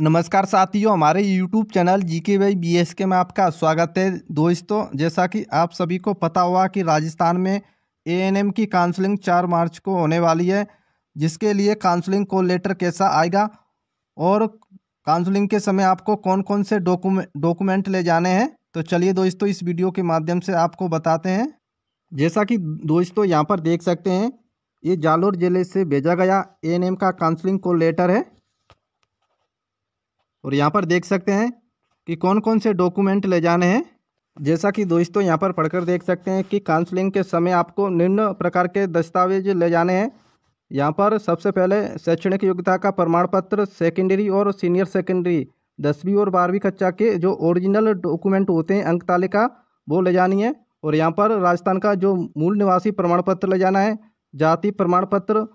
नमस्कार साथियों हमारे YouTube चैनल जी के वाई बी एस के में आपका स्वागत है दोस्तों जैसा कि आप सभी को पता हुआ कि राजस्थान में एएनएम की काउंसलिंग चार मार्च को होने वाली है जिसके लिए काउंसलिंग को लेटर कैसा आएगा और काउंसलिंग के समय आपको कौन कौन से डॉक्यूमेंट डॉक्यूमेंट ले जाने हैं तो चलिए दोस्तों इस वीडियो के माध्यम से आपको बताते हैं जैसा कि दोस्तों यहाँ पर देख सकते हैं ये जालोर जिले से भेजा गया ए का काउंसलिंग को लेटर है और यहाँ पर देख सकते हैं कि कौन कौन से डॉक्यूमेंट ले जाने हैं जैसा कि दोस्तों यहाँ पर पढ़कर देख सकते हैं कि काउंसलिंग के समय आपको निम्न प्रकार के दस्तावेज ले जाने हैं यहाँ पर सबसे पहले शैक्षणिक योग्यता का प्रमाण पत्र सेकेंडरी और सीनियर सेकेंडरी दसवीं और बारहवीं कक्षा के जो ओरिजिनल डॉक्यूमेंट होते हैं अंक तालिका वो ले जानी है और यहाँ पर राजस्थान का जो मूल निवासी प्रमाण पत्र ले जाना है जाति प्रमाण पत्र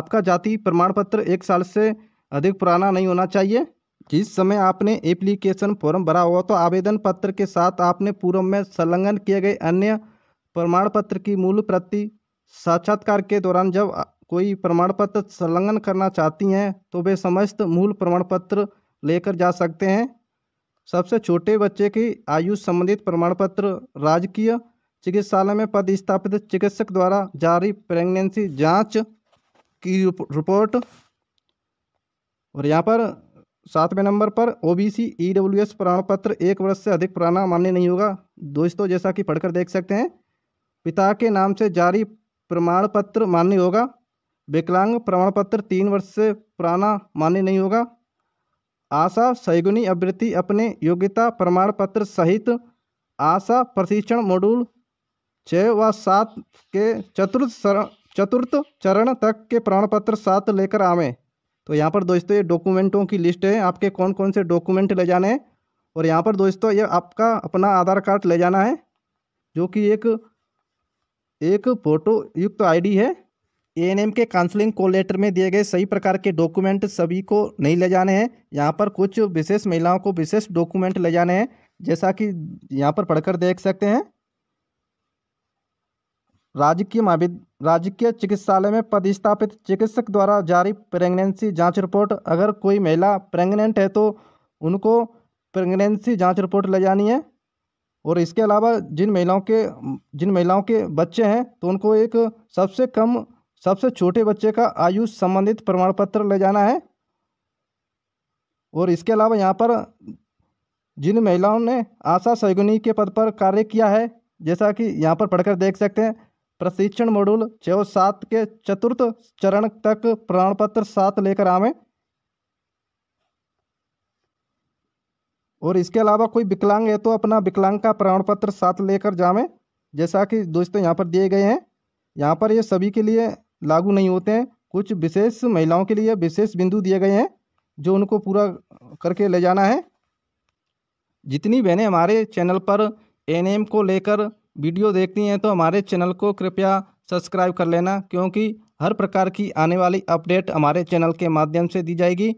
आपका जाति प्रमाण पत्र एक साल से अधिक पुराना नहीं होना चाहिए जिस समय आपने एप्लीकेशन फॉर्म भरा हुआ तो आवेदन पत्र के साथ आपने पूर्व में संलग्न किए गए अन्य प्रमाण पत्र की मूल प्रति साक्षात्कार के दौरान जब कोई प्रमाण पत्र संलग्न करना चाहती हैं तो वे समस्त मूल प्रमाण पत्र लेकर जा सकते हैं सबसे छोटे बच्चे की आयु संबंधित प्रमाण पत्र राजकीय चिकित्सालय में पदस्थापित चिकित्सक द्वारा जारी प्रेगनेंसी जांच की रिपोर्ट और यहाँ पर सातवें नंबर पर ओबीसी ईडब्ल्यूएस e प्रमाण पत्र एक वर्ष से अधिक पुराना मान्य नहीं होगा दोस्तों जैसा कि पढ़कर देख सकते हैं पिता के नाम से जारी प्रमाण पत्र मान्य होगा विकलांग प्रमाण पत्र तीन वर्ष से पुराना मान्य नहीं होगा आशा सहगुनी अभ्यर्थी अपने योग्यता प्रमाण पत्र सहित आशा प्रशिक्षण मॉड्यूल छः व सात के चतुर्थ चतुर्थ चरण तक के प्रमाण पत्र साथ लेकर आवें तो यहाँ पर दोस्तों ये डॉक्यूमेंटों की लिस्ट है आपके कौन कौन से डॉक्यूमेंट ले जाने हैं और यहाँ पर दोस्तों ये आपका अपना आधार कार्ड ले जाना है जो कि एक एक फोटो युक्त तो आईडी है एएनएम के काउंसलिंग को लेटर में दिए गए सही प्रकार के डॉक्यूमेंट सभी को नहीं ले जाने हैं यहाँ पर कुछ विशेष महिलाओं को विशेष डॉक्यूमेंट ले जाने हैं जैसा कि यहाँ पर पढ़कर देख सकते हैं राजकीय माविद राजकीय चिकित्सालय में पदस्थापित चिकित्सक द्वारा जारी प्रेगनेंसी जांच रिपोर्ट अगर कोई महिला प्रेग्नेंट है तो उनको प्रेगनेंसी जांच रिपोर्ट ले जानी है और इसके अलावा जिन महिलाओं के जिन महिलाओं के बच्चे हैं तो उनको एक सबसे कम सबसे छोटे बच्चे का आयु संबंधित प्रमाण पत्र ले जाना है और इसके अलावा यहाँ पर जिन महिलाओं ने आशा सहगुनी के पद पर कार्य किया है जैसा कि यहाँ पर पढ़कर देख सकते हैं प्रशिक्षण मॉड्यूल छः सात के चतुर्थ चरण तक प्रमाण पत्र साथ लेकर आवें और इसके अलावा कोई विकलांग है तो अपना विकलांग का प्रमाण पत्र साथ लेकर जावें जैसा कि दोस्तों यहाँ पर दिए गए हैं यहाँ पर ये सभी के लिए लागू नहीं होते हैं कुछ विशेष महिलाओं के लिए विशेष बिंदु दिए गए हैं जो उनको पूरा करके ले जाना है जितनी बहनें हमारे चैनल पर एन को लेकर वीडियो देखती हैं तो हमारे चैनल को कृपया सब्सक्राइब कर लेना क्योंकि हर प्रकार की आने वाली अपडेट हमारे चैनल के माध्यम से दी जाएगी